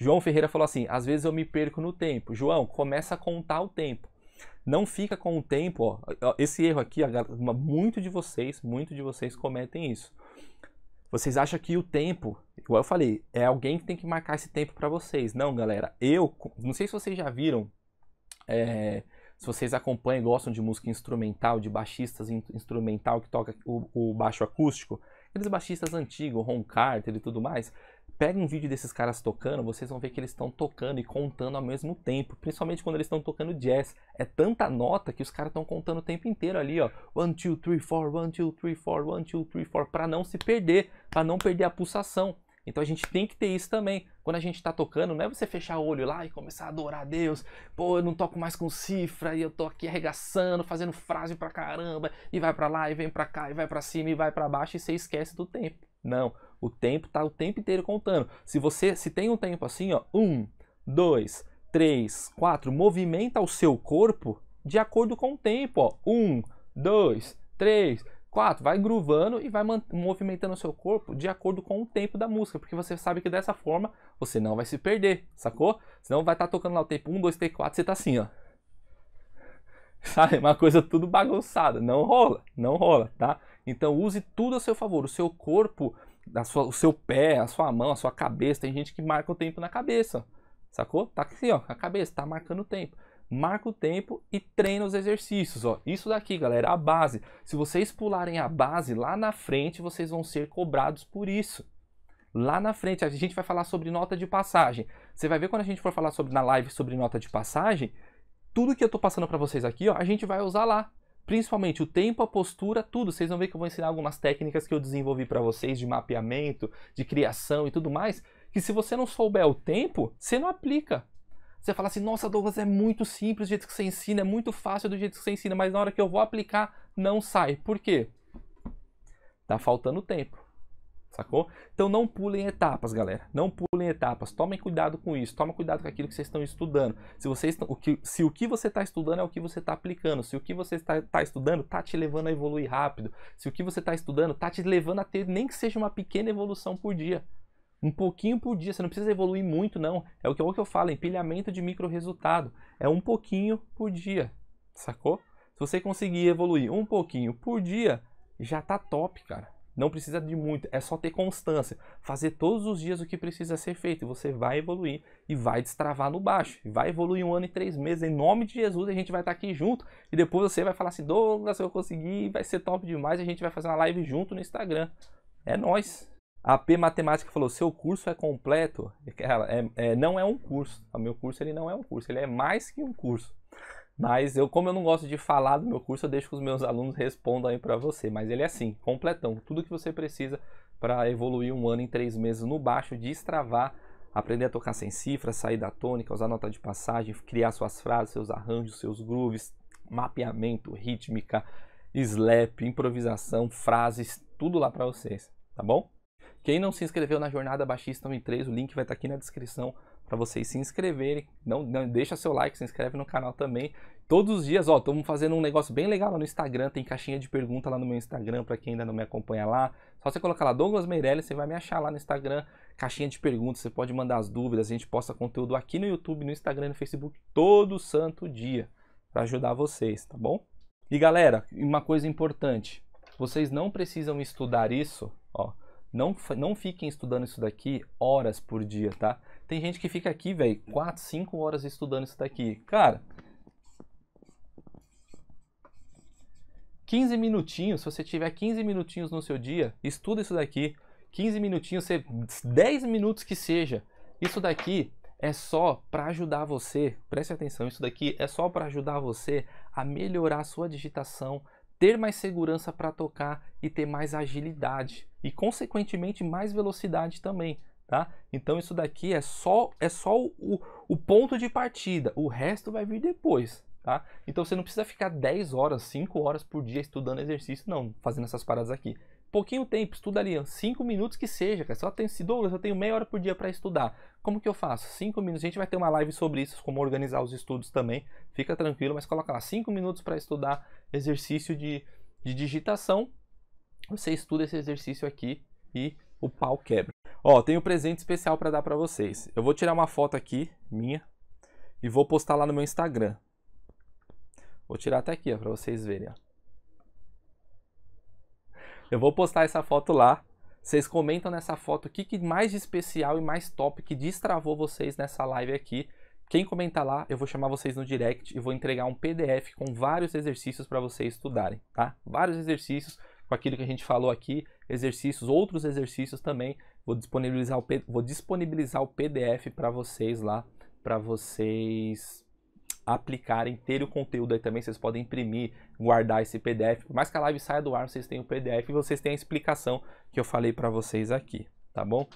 João Ferreira falou assim: às vezes eu me perco no tempo. João, começa a contar o tempo. Não fica com o tempo, ó. Esse erro aqui, muito de vocês, muito de vocês cometem isso. Vocês acham que o tempo, igual eu falei, é alguém que tem que marcar esse tempo para vocês. Não, galera. Eu, não sei se vocês já viram, é, se vocês acompanham, gostam de música instrumental, de baixistas instrumental que toca o, o baixo acústico, aqueles baixistas antigos, Ron Carter e tudo mais, Pega um vídeo desses caras tocando, vocês vão ver que eles estão tocando e contando ao mesmo tempo, principalmente quando eles estão tocando jazz. É tanta nota que os caras estão contando o tempo inteiro ali, ó. One, two, three, four, one, two, three, four, one, two, three, four, para não se perder, para não perder a pulsação. Então a gente tem que ter isso também. Quando a gente está tocando, não é você fechar o olho lá e começar a adorar a Deus. Pô, eu não toco mais com cifra e eu tô aqui arregaçando, fazendo frase pra caramba, e vai para lá e vem para cá e vai para cima e vai para baixo e você esquece do tempo. Não. O tempo tá o tempo inteiro contando. Se você se tem um tempo assim, ó, um, dois, três, quatro, movimenta o seu corpo de acordo com o tempo, ó. Um, dois, três, quatro. Vai groovando e vai movimentando o seu corpo de acordo com o tempo da música, porque você sabe que dessa forma você não vai se perder, sacou? Senão vai estar tá tocando lá o tempo um, dois, três, quatro, você tá assim, ó. Sabe? É uma coisa tudo bagunçada. Não rola, não rola, tá? Então use tudo a seu favor, o seu corpo, sua, o seu pé, a sua mão, a sua cabeça. Tem gente que marca o tempo na cabeça, sacou? Tá aqui, ó, a cabeça, tá marcando o tempo. Marca o tempo e treina os exercícios, ó. Isso daqui, galera, é a base. Se vocês pularem a base lá na frente, vocês vão ser cobrados por isso. Lá na frente a gente vai falar sobre nota de passagem. Você vai ver quando a gente for falar sobre na live sobre nota de passagem, tudo que eu tô passando para vocês aqui, ó, a gente vai usar lá principalmente o tempo, a postura, tudo. Vocês vão ver que eu vou ensinar algumas técnicas que eu desenvolvi para vocês de mapeamento, de criação e tudo mais, que se você não souber o tempo, você não aplica. Você fala assim, nossa Douglas, é muito simples do jeito que você ensina, é muito fácil do jeito que você ensina, mas na hora que eu vou aplicar, não sai. Por quê? Tá faltando tempo sacou? Então não pulem etapas, galera. Não pulem etapas. Tomem cuidado com isso. Tomem cuidado com aquilo que vocês estão estudando. Se, vocês estão, o, que, se o que você está estudando é o que você está aplicando. Se o que você está tá estudando está te levando a evoluir rápido. Se o que você está estudando está te levando a ter nem que seja uma pequena evolução por dia. Um pouquinho por dia, você não precisa evoluir muito, não. É o que, é o que eu falo, empilhamento de micro resultado. É um pouquinho por dia, sacou? Se você conseguir evoluir um pouquinho por dia, já tá top, cara. Não precisa de muito, é só ter constância. Fazer todos os dias o que precisa ser feito. E você vai evoluir e vai destravar no baixo. E vai evoluir um ano e três meses. Em nome de Jesus, a gente vai estar tá aqui junto. E depois você vai falar assim: Douglas, eu consegui, vai ser top demais. A gente vai fazer uma live junto no Instagram. É nós. A P Matemática falou: seu curso é completo. é, é, não é um curso. O meu curso ele não é um curso, ele é mais que um curso. Mas eu, como eu não gosto de falar do meu curso, eu deixo que os meus alunos respondam aí para você. Mas ele é assim, completão, tudo que você precisa para evoluir um ano em três meses no baixo, destravar, aprender a tocar sem cifras, sair da tônica, usar nota de passagem, criar suas frases, seus arranjos, seus grooves, mapeamento, rítmica, slap, improvisação, frases, tudo lá para vocês, tá bom? Quem não se inscreveu na Jornada Baixista 1 em 3, o link vai estar tá aqui na descrição para vocês se inscreverem. Não, não, deixa seu like, se inscreve no canal também. Todos os dias, ó, estamos fazendo um negócio bem legal lá no Instagram, tem caixinha de pergunta lá no meu Instagram para quem ainda não me acompanha lá. Só você colocar lá Douglas Meirelles, você vai me achar lá no Instagram, caixinha de perguntas, você pode mandar as dúvidas, a gente posta conteúdo aqui no YouTube, no Instagram e no Facebook todo santo dia para ajudar vocês, tá bom? E galera, uma coisa importante, vocês não precisam estudar isso, ó, não, não fiquem estudando isso daqui horas por dia, tá? Tem gente que fica aqui, velho, 4, 5 horas estudando isso daqui. Cara, 15 minutinhos, se você tiver 15 minutinhos no seu dia, estuda isso daqui. 15 minutinhos, 10 minutos que seja. Isso daqui é só para ajudar você, preste atenção, isso daqui é só para ajudar você a melhorar a sua digitação, ter mais segurança para tocar e ter mais agilidade e consequentemente mais velocidade também. Tá? Então isso daqui é só é só o, o ponto de partida, o resto vai vir depois, tá? Então você não precisa ficar 10 horas, 5 horas por dia estudando exercício, não, fazendo essas paradas aqui. Pouquinho tempo, estuda ali, 5 minutos que seja, cara. Só tenho, se Douglas, eu tenho meia hora por dia para estudar. Como que eu faço? 5 minutos. A gente vai ter uma live sobre isso, como organizar os estudos também. Fica tranquilo, mas coloca lá 5 minutos para estudar exercício de, de digitação. Você estuda esse exercício aqui e o pau quebra. Ó, tenho um presente especial para dar para vocês. Eu vou tirar uma foto aqui, minha, e vou postar lá no meu Instagram. Vou tirar até aqui, ó, pra vocês verem, ó. Eu vou postar essa foto lá. Vocês comentam nessa foto o que, que mais de especial e mais top que destravou vocês nessa live aqui. Quem comentar lá, eu vou chamar vocês no direct e vou entregar um PDF com vários exercícios para vocês estudarem, tá? Vários exercícios com aquilo que a gente falou aqui, exercícios, outros exercícios também Vou disponibilizar o, vou disponibilizar o PDF para vocês lá, para vocês aplicarem, ter o conteúdo aí também. Vocês podem imprimir, guardar esse PDF. Por mais que a live saia do ar, vocês têm o PDF e vocês têm a explicação que eu falei para vocês aqui, tá bom?